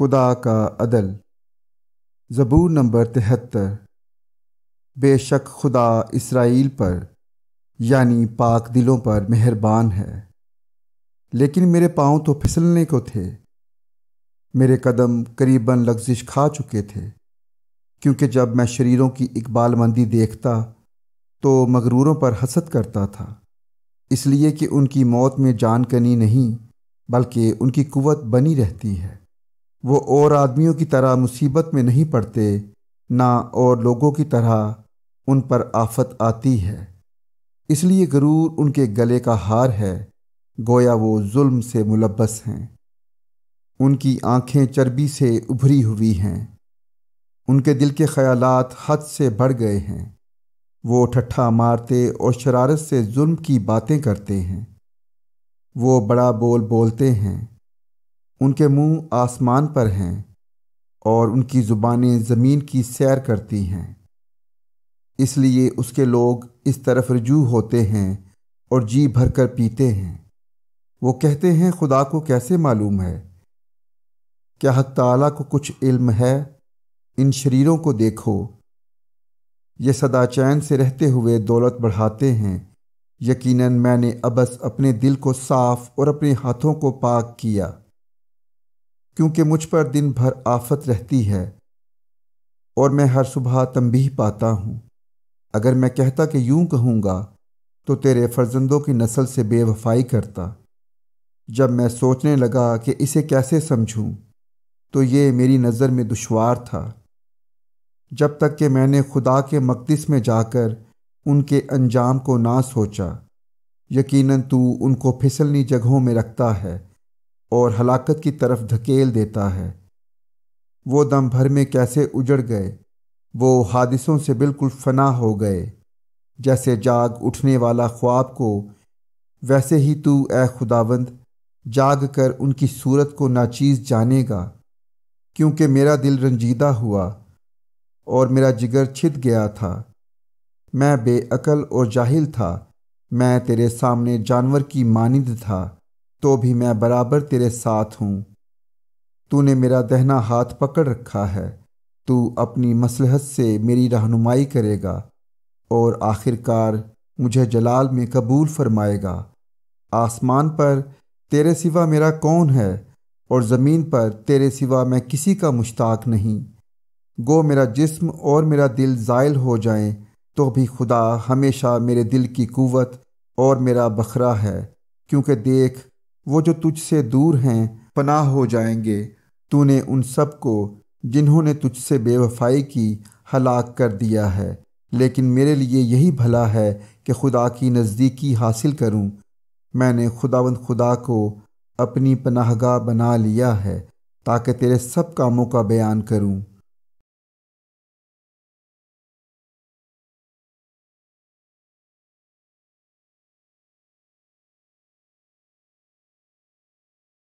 खुदा का अदल ज़बूर नंबर तिहत्तर बेशक खुदा इसराइल पर यानी पाक दिलों पर मेहरबान है लेकिन मेरे पाँव तो फिसलने को थे मेरे कदम करीबन लग्जिश खा चुके थे क्योंकि जब मैं शरीरों की इकबालमंदी देखता तो मगरूरों पर हसद करता था इसलिए कि उनकी मौत में जान कनी नहीं बल्कि उनकी कुवत बनी रहती है वो और आदमियों की तरह मुसीबत में नहीं पड़ते ना और लोगों की तरह उन पर आफत आती है इसलिए गरूर उनके गले का हार है गोया वो जुल्म से मुलबस हैं उनकी आंखें चर्बी से उभरी हुई हैं उनके दिल के ख्यालात हद से बढ़ गए हैं वो ठट्ठा मारते और शरारत से जुल्म की बातें करते हैं वो बड़ा बोल बोलते हैं उनके मुंह आसमान पर हैं और उनकी ज़ुबानें ज़मीन की सैर करती हैं इसलिए उसके लोग इस तरफ रजू होते हैं और जी भरकर पीते हैं वो कहते हैं खुदा को कैसे मालूम है क्या हक ताला को कुछ इल्म है इन शरीरों को देखो ये सदा चैन से रहते हुए दौलत बढ़ाते हैं यकीनन मैंने अबस अपने दिल को साफ़ और अपने हाथों को पाक किया क्योंकि मुझ पर दिन भर आफत रहती है और मैं हर सुबह तंबीह पाता हूँ अगर मैं कहता कि यूं कहूँगा तो तेरे फर्जंदों की नस्ल से बेवफाई करता जब मैं सोचने लगा कि इसे कैसे समझूं, तो ये मेरी नज़र में दुशवार था जब तक कि मैंने खुदा के मकदस में जाकर उनके अंजाम को ना सोचा यकीनन तू उनको फिसलनी जगहों में रखता है और हलाकत की तरफ धकेल देता है वो दम भर में कैसे उजड़ गए वो हादिसों से बिल्कुल फना हो गए जैसे जाग उठने वाला ख्वाब को वैसे ही तू ए खुदावंद जाग कर उनकी सूरत को नाचीज़ जानेगा क्योंकि मेरा दिल रंजीदा हुआ और मेरा जिगर छिद गया था मैं बेअकल और जाहिल था मैं तेरे सामने जानवर की मानिंद था तो भी मैं बराबर तेरे साथ हूँ तूने मेरा दहना हाथ पकड़ रखा है तू अपनी मसलहत से मेरी रहनुमाई करेगा और आखिरकार मुझे जलाल में कबूल फरमाएगा आसमान पर तेरे सिवा मेरा कौन है और ज़मीन पर तेरे सिवा मैं किसी का मुश्ताक नहीं गो मेरा जिस्म और मेरा दिल ज़ायल हो जाए तो भी खुदा हमेशा मेरे दिल की कुवत और मेरा बखरा है क्योंकि देख वो जो तुझसे दूर हैं पनाह हो जाएंगे तूने उन सब को जिन्होंने तुझसे बेवफाई की हलाक कर दिया है लेकिन मेरे लिए यही भला है कि खुदा की नज़दीकी हासिल करूं। मैंने खुदावंद खुदा को अपनी पनाहगाह बना लिया है ताकि तेरे सब कामों का बयान करूं।